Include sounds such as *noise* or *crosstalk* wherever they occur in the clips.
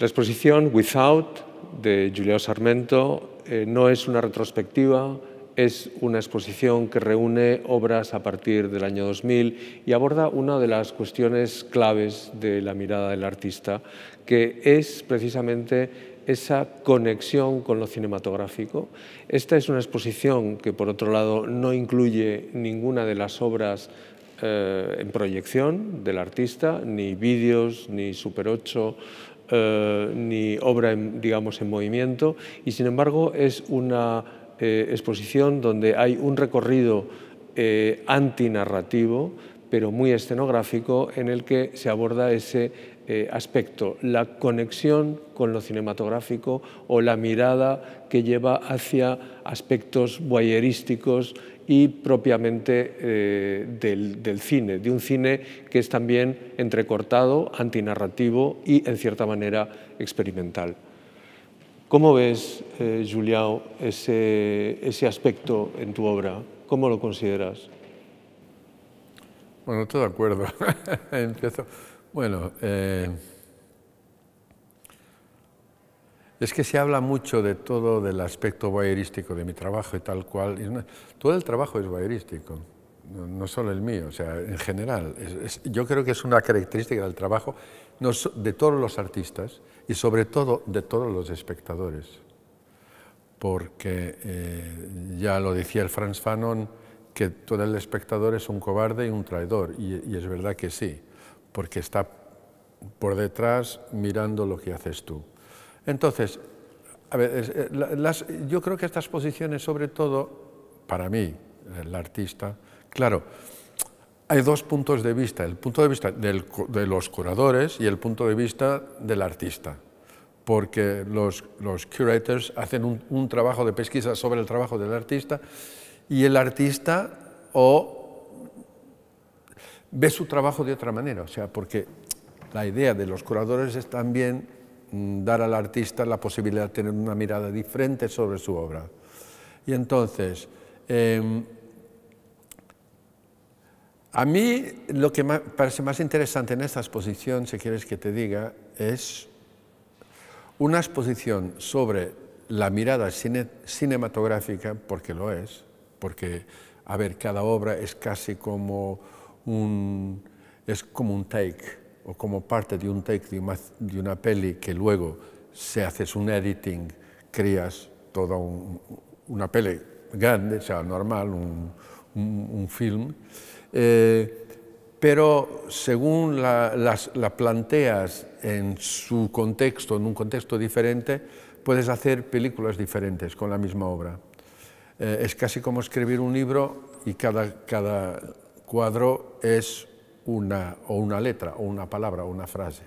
La exposición Without de Julio Sarmento eh, no es una retrospectiva, es una exposición que reúne obras a partir del año 2000 y aborda una de las cuestiones claves de la mirada del artista, que es precisamente esa conexión con lo cinematográfico. Esta es una exposición que, por otro lado, no incluye ninguna de las obras eh, en proyección del artista, ni vídeos, ni Super 8, eh, ni obra, en, digamos, en movimiento, y sin embargo es una eh, exposición donde hay un recorrido eh, antinarrativo, pero muy escenográfico, en el que se aborda ese aspecto, la conexión con lo cinematográfico o la mirada que lleva hacia aspectos voyerísticos y propiamente eh, del, cine, de un cine que es también entrecortado, antinarrativo y en cierta manera experimental. ¿Cómo ves, eh, Juliao, ese, aspecto en tu obra? ¿Cómo lo consideras? Bueno, estoy de acuerdo. *laughs* Bueno, eh, es que se habla mucho de todo, del aspecto voyerístico de mi trabajo y tal cual. todo el trabajo es voyerístico, no, solo el mío, o sea, en general. yo creo que es una característica del trabajo de todos los artistas y sobre todo de todos los espectadores. Porque eh, ya lo decía el Franz Fanon, que todo el espectador es un cobarde y un traidor, y es verdad que sí, porque está por detrás mirando lo que haces tú. Entonces, eh, yo creo que estas posiciones, sobre todo, para mí, el artista, claro, hay dos puntos de vista, el punto de vista de los curadores y el punto de vista del artista, porque los, curators hacen un, un trabajo de pesquisa sobre el trabajo del artista y el artista o ve su trabajo de otra manera, o sea, porque la idea de los curadores es también Mm, dar al artista la posibilidad de tener una mirada diferente sobre su obra. Y entonces, em, a mí lo que me parece más interesante en esta exposición, si quieres que te diga, es una exposición sobre la mirada cinematográfica, porque lo es, porque, a ver, cada obra es casi como un, es como un take, o como parte de un take de una, de una peli que luego se haces un editing, creas toda una peli grande, o sea, normal, un, film, eh, pero según la, las, planteas en su contexto, en un contexto diferente, puedes hacer películas diferentes con la misma obra. Eh, es casi como escribir un libro y cada, cada cuadro es una, o una letra, o una palabra, o una frase.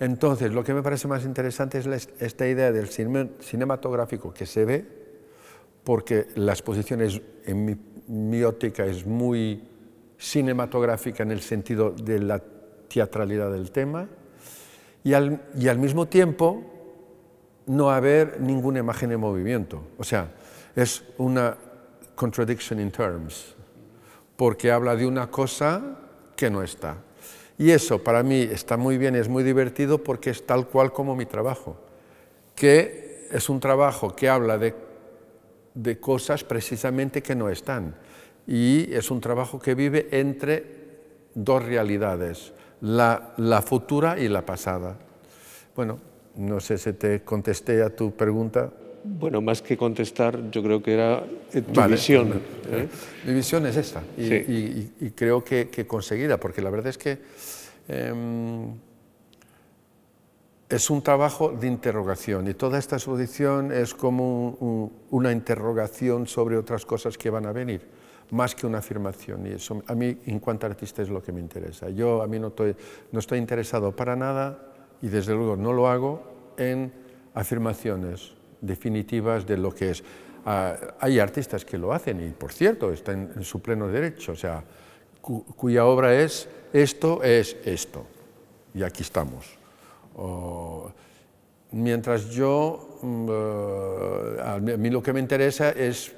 Entonces, lo que me parece más interesante es esta idea del cinematográfico que se ve, porque la exposición es, en es muy cinematográfica en el sentido de la teatralidad del tema, y al, y al mismo tiempo no haber ninguna imagen en movimiento. O sea, es una contradiction in terms, porque habla de una cosa que no está. Y eso para mí está muy bien, es muy divertido porque es tal cual como mi trabajo, que es un trabajo que habla de, de cosas precisamente que no están. Y es un trabajo que vive entre dos realidades, la, la futura y la pasada. Bueno, no sé si te contesté a tu pregunta. Bueno, más que contestar, yo creo que era eh, tu visión. *laughs* ¿eh? Mi visión es esta y, creo que, conseguida, porque la verdad es que em, es un trabajo de interrogación y toda esta exposición es como una interrogación sobre otras cosas que van a venir más que una afirmación y eso a mí en cuanto a artista es lo que me interesa. Yo a mí no estoy interesado para nada y desde luego no lo hago en afirmaciones definitivas de lo que es. Ah, hay artistas que lo hacen y, por cierto, están en, su pleno derecho, o sea, cuya obra es esto es esto, y aquí estamos. mientras yo, mm, eh, a mí lo que me interesa es,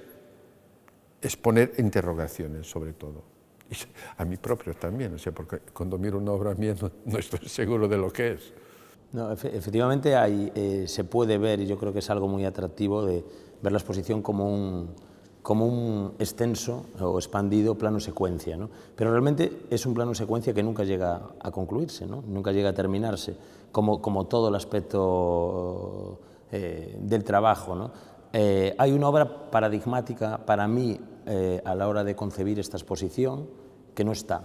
exponer poner interrogaciones sobre todo. *laughs* a mí propio también, o porque cuando miro una obra mía no estoy seguro de lo que es. No, efectivamente hay, eh, se puede ver, y yo creo que es algo muy atractivo, de ver la exposición como un, como un extenso o expandido plano secuencia, pero realmente es un plano secuencia que nunca llega a concluirse, ¿no? nunca llega a terminarse, como, como todo el aspecto eh, del trabajo. Eh, hay una obra paradigmática para mí a la hora de concebir esta exposición que no está,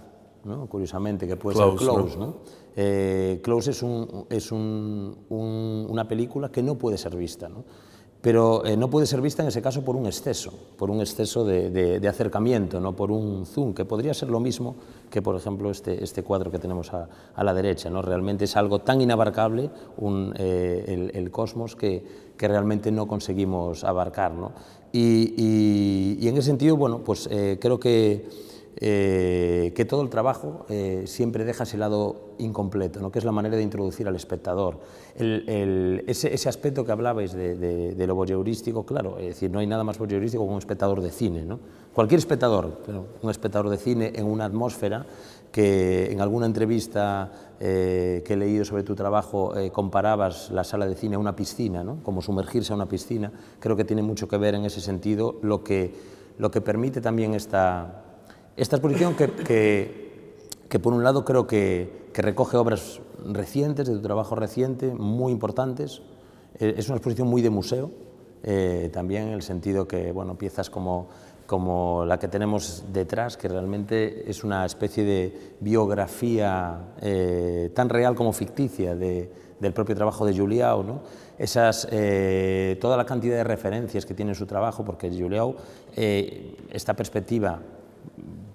curiosamente, que puede ser Close. ¿no? Close eh, es, un, es una película que no puede ser vista, pero eh, no puede ser vista en ese caso por un exceso, por un exceso de, acercamiento, no por un zoom, que podría ser lo mismo que, por ejemplo, este, este cuadro que tenemos a, la derecha. ¿no? Realmente es algo tan inabarcable eh, el, cosmos que, realmente no conseguimos abarcar. ¿no? Y, y, en ese sentido, bueno, pues creo que eh, que todo el trabajo eh, siempre deja ese lado incompleto, ¿no? que es la manera de introducir al espectador. ese, aspecto que hablabais de, lo voyeurístico, claro, es decir, no hay nada más voyeurístico que un espectador de cine. ¿no? Cualquier espectador, pero un espectador de cine en una atmósfera que en alguna entrevista eh, que he leído sobre tu trabajo comparabas la sala de cine a una piscina, ¿no? como sumergirse a una piscina, creo que tiene mucho que ver en ese sentido lo que, lo que permite también esta, esta exposición que, por un lado creo que, recoge obras recientes, de tu trabajo reciente, muy importantes. Eh, es una exposición muy de museo, eh, también en el sentido que bueno, piezas como, como la que tenemos detrás, que realmente es una especie de biografía eh, tan real como ficticia del propio trabajo de Juliao, ¿no? Esas, toda la cantidad de referencias que tiene su trabajo, porque Juliao, esta perspectiva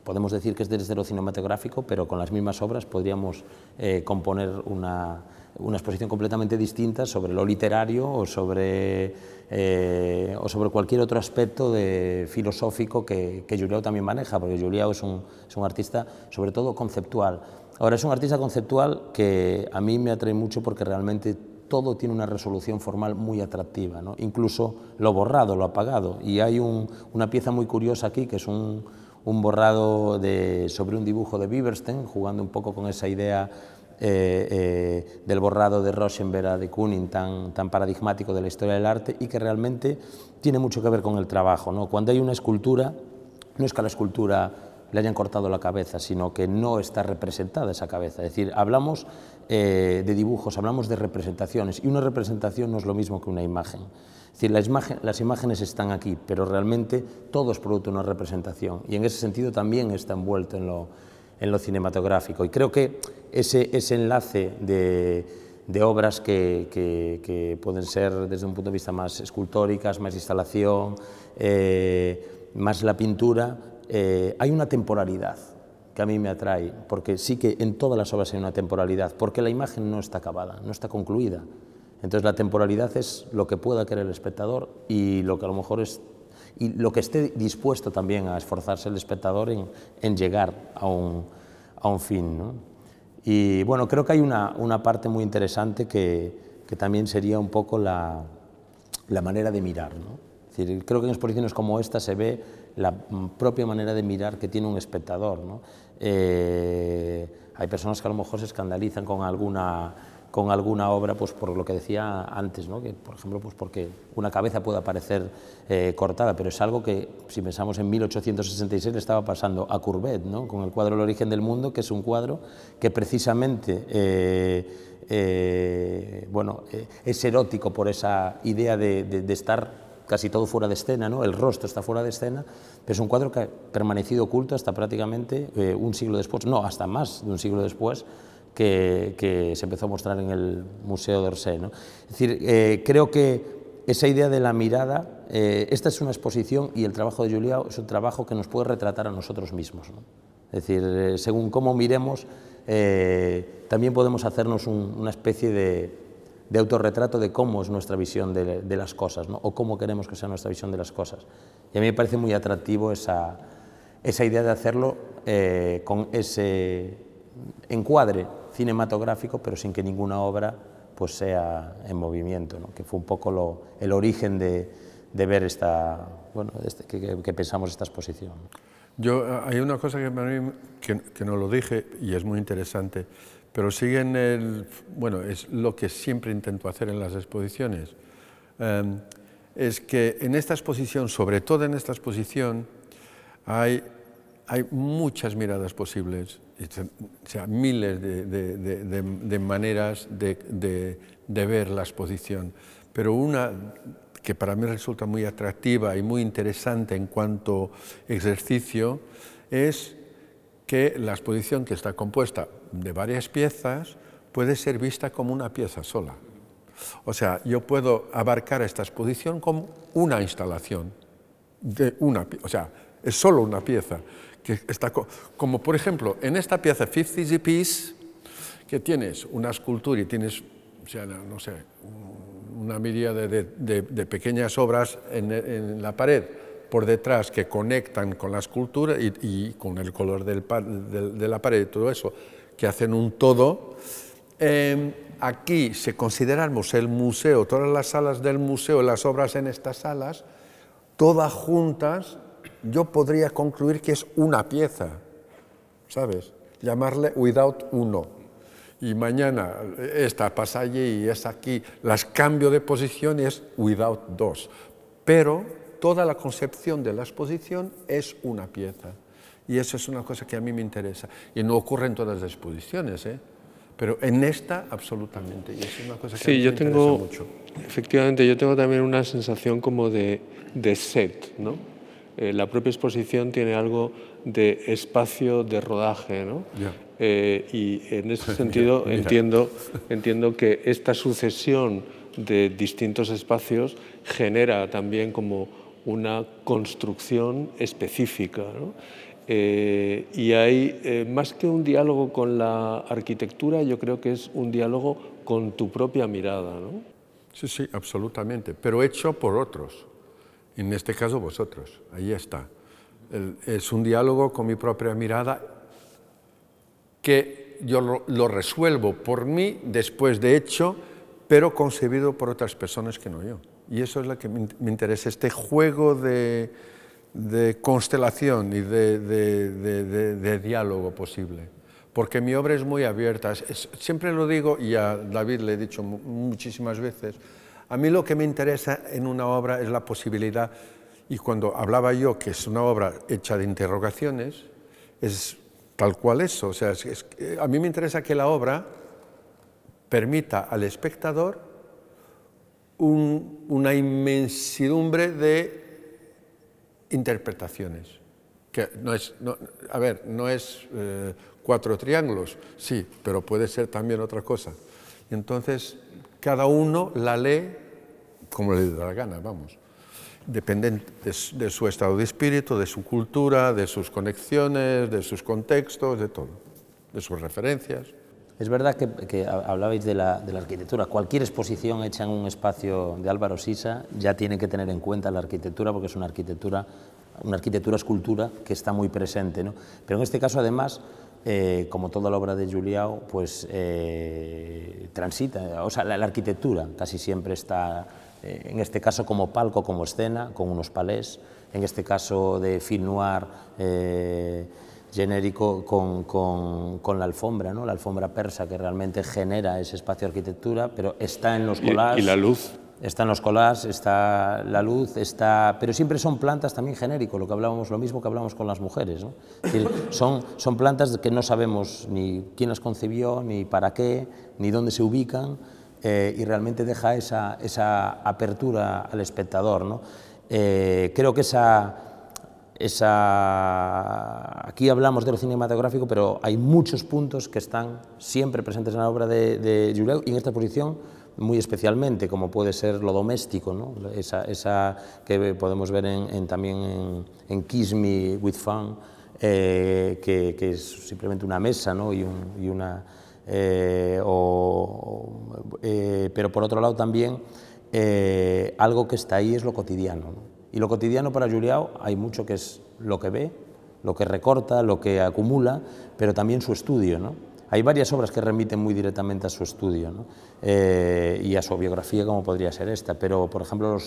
podemos decir que es desde lo cinematográfico, pero con las mismas obras podríamos eh, componer una, una, exposición completamente distinta sobre lo literario o sobre, eh, o sobre cualquier otro aspecto de, filosófico que, que Juliao también maneja, porque Juliao es un, es un artista sobre todo conceptual. Ahora, es un artista conceptual que a mí me atrae mucho porque realmente todo tiene una resolución formal muy atractiva, ¿no? incluso lo borrado, lo apagado. Y hay una pieza muy curiosa aquí, que es un, un borrado de, sobre un dibujo de Bieberstein, jugando un poco con esa idea eh, eh, del borrado de Rosenberg a de Kooning tan, tan paradigmático de la historia del arte y que realmente tiene mucho que ver con el trabajo. Cuando hay una escultura, no es que la escultura le hayan cortado la cabeza, sino que no está representada esa cabeza. Es decir, hablamos eh, de dibujos, hablamos de representaciones, y una representación no es lo mismo que una imagen. Es decir, las imágenes están aquí, pero realmente todo es producto de una representación, y en ese sentido también está envuelto en lo, cinematográfico. Y creo que ese, enlace de, obras que, pueden ser desde un punto de vista más escultóricas, más instalación, eh, más la pintura, eh, hay una temporalidad que a mí me atrae, porque sí que en todas las obras hay una temporalidad, porque la imagen no está acabada, no está concluida. Entonces la temporalidad es lo que pueda querer el espectador y lo que a lo mejor es y lo que esté dispuesto también a esforzarse el espectador en, en llegar a un, a un fin. ¿no? Y bueno, creo que hay una, una parte muy interesante que, que, también sería un poco la, la manera de mirar. ¿no? creo que en exposiciones como esta se ve la propia manera de mirar que tiene un espectador. Eh, hay personas que a lo mejor se escandalizan con alguna, con alguna obra, pues por lo que decía antes, que por ejemplo, pues porque una cabeza pueda parecer eh, cortada, pero es algo que, si pensamos en 1866, le estaba pasando a Courbet, ¿no? con el cuadro El origen del mundo, que es un cuadro que precisamente... Eh, bueno, es erótico por esa idea de, de, de estar casi todo fuera de escena, ¿no? el rostro está fuera de escena, pero es un cuadro que ha permanecido oculto hasta prácticamente eh, un siglo después, no, hasta más de un siglo después, que, se empezó a mostrar en el Museo de Orsay. ¿no? Es decir, eh, creo que esa idea de la mirada, eh, esta es una exposición y el trabajo de Juliao es un trabajo que nos puede retratar a nosotros mismos. ¿no? Es decir, según cómo miremos, también podemos hacernos una especie de de autorretrato de cómo es nuestra visión de, las cosas, o cómo queremos que sea nuestra visión de las cosas. Y a mí me parece muy atractivo esa, esa idea de hacerlo eh, con ese encuadre cinematográfico, pero sin que ninguna obra pues, sea en movimiento, que fue un poco el origen de, de ver esta, bueno, este, que, pensamos esta exposición. Yo, eh, hay una cosa que, que, que no lo dije y es muy interesante pero siguen el, bueno, es lo que siempre intento hacer en las exposiciones, em, es que en esta exposición, sobre todo en esta exposición, hay, muchas miradas posibles, o sea, miles de, de maneras de, ver la exposición, pero una que para mí resulta muy atractiva y muy interesante en cuanto ejercicio, es que la exposición que está compuesta de varias piezas puede ser vista como una pieza sola. O sea, yo puedo abarcar esta exposición como una instalación, de una, o sea, es solo una pieza. Que está como por ejemplo, en esta pieza 50 Piece, que tienes una escultura y tienes, o sea, no sé, una mirada de, de, pequeñas obras en, en, la pared por detrás que conectan con la escultura y, con el color del, de la pared y todo eso que hacen un todo. Em, aquí, si consideramos el museo, todas las salas del museo, las obras en estas salas, todas juntas, yo podría concluir que es una pieza, ¿sabes? Llamarle Without Uno. Y mañana esta pasa allí y es aquí, las cambio de posición y es Without Dos. Pero toda la concepción de la exposición es una pieza. Y eso es una cosa que a mí me interesa. Y no ocurre en todas las exposiciones, ¿eh? pero en esta absolutamente. Y es una cosa que sí, yo tengo, Efectivamente, yo tengo también una sensación como de, set, ¿no? Eh, la propia exposición tiene algo de espacio de rodaje, ¿no? Eh, y en ese *laughs* sentido Entiendo, entiendo que esta sucesión de distintos espacios genera también como una construcción específica. ¿no? Eh, y hay, eh, más que un diálogo con la arquitectura, yo creo que es un diálogo con tu propia mirada, ¿no? Sí, sí, absolutamente, pero hecho por otros, en este caso vosotros, ahí está. es un diálogo con mi propia mirada que yo lo, lo, resuelvo por mí después de hecho, pero concebido por otras personas que no yo. Y eso es lo que me, me interesa, este juego de de constelación y de, diálogo posible. Porque mi obra es muy abierta. siempre lo digo, y a David le he dicho muchísimas veces, a mí lo que me interesa en una obra es la posibilidad, y cuando hablaba yo que es una obra hecha de interrogaciones, es tal cual eso. O sea, a mí me interesa que la obra permita al espectador una inmensidumbre de interpretaciones. Que no es, a ver, no es eh, cuatro triángulos, sí, pero puede ser también otra cosa. Entonces, cada uno la lee como le da la gana, vamos. depende de su estado de espíritu, de su cultura, de sus conexiones, de sus contextos, de todo, de sus referencias. Es verdad que, hablabais de la, arquitectura. Cualquier exposición hecha en un espacio de Álvaro Sisa ya tiene que tener en cuenta la arquitectura porque es una arquitectura, una arquitectura escultura que está muy presente. ¿no? Pero en este caso, además, eh, como toda la obra de Juliao, pues eh, transita. O sea, la, arquitectura casi siempre está, eh, en este caso, como palco, como escena, con unos palés. En este caso de film noir genérico con, la alfombra, ¿no? la alfombra persa que realmente genera ese espacio de arquitectura, pero está en los colás... ¿Y, la luz? Está en los colás, está la luz, está... pero siempre son plantas también genérico, lo, que hablábamos, lo mismo que hablamos con las mujeres. son, son plantas que no sabemos ni quién las concibió... ni para qué, ni dónde se ubican, eh, y realmente deja esa, apertura al espectador. ¿no? Eh, creo que esa Aquí hablamos de lo cinematográfico, pero hay muchos puntos que están siempre presentes en la obra de, de y en esta exposición muy especialmente, como puede ser lo doméstico, esa, que podemos ver en, también en, Kiss Me With Fun, eh, que, es simplemente una mesa y, una... Eh, eh, pero por otro lado también algo que está ahí es lo cotidiano. Y lo cotidiano para Juliao hay mucho que es lo que ve, lo que recorta, lo que acumula, pero también su estudio. Hay varias obras que remiten muy directamente a su estudio eh, y a su biografía, como podría ser esta, pero por ejemplo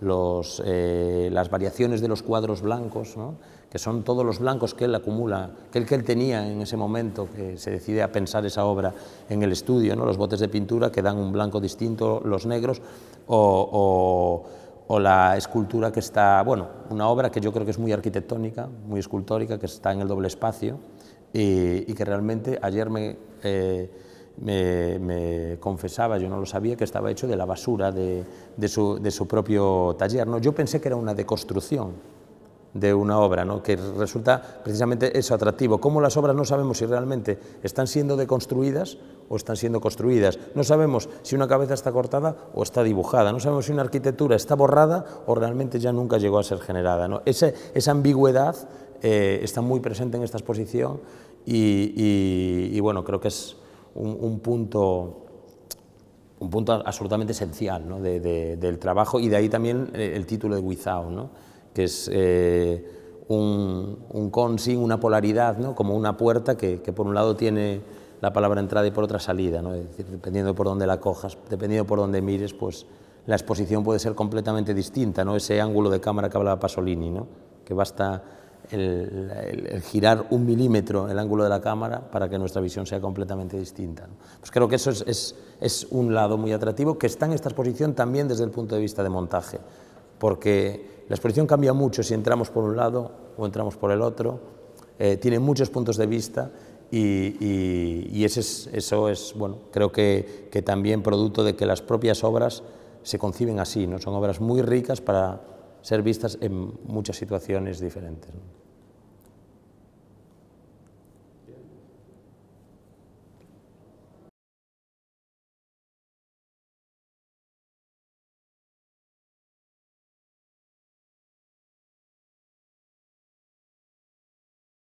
los, eh, las variaciones de los cuadros blancos, que son todos los blancos que él acumula, que él, que él tenía en ese momento, que se decide a pensar esa obra en el estudio, ¿no? los botes de pintura que dan un blanco distinto, los negros, o o la escultura que está, bueno, una obra que yo creo que es muy arquitectónica, muy escultórica, que está en el doble espacio y, que realmente ayer eh, me, me, confesaba, yo no lo sabía, que estaba hecho de la basura de, su, de su, propio taller. Yo pensé que era una deconstrucción, de una obra, ¿no? que resulta precisamente eso atractivo. Cómo las obras no sabemos si realmente están siendo deconstruidas o están siendo construidas. No sabemos si una cabeza está cortada o está dibujada. No sabemos si una arquitectura está borrada o realmente ya nunca llegó a ser generada. esa ambigüedad eh, está muy presente en esta exposición y, bueno, creo que es un, punto un punto absolutamente esencial ¿no? del trabajo y de ahí también eh, el título de Without, ¿no? que es eh, un, un, una polaridad, ¿no? como una puerta que, por un lado tiene la palabra entrada y por otra salida, dependiendo por dónde la cojas, dependiendo por dónde mires, pues la exposición puede ser completamente distinta, ¿no? ese ángulo de cámara que hablaba Pasolini, ¿no? que basta el, girar un milímetro el ángulo de la cámara para que nuestra visión sea completamente distinta. Pues creo que eso es, es un lado muy atractivo que está en esta exposición también desde el punto de vista de montaje, porque la exposición cambia mucho si entramos por un lado o entramos por el otro, eh, tiene muchos puntos de vista y, eso es, bueno, creo que, también producto de que las propias obras se conciben así, ¿no? son obras muy ricas para ser vistas en muchas situaciones diferentes.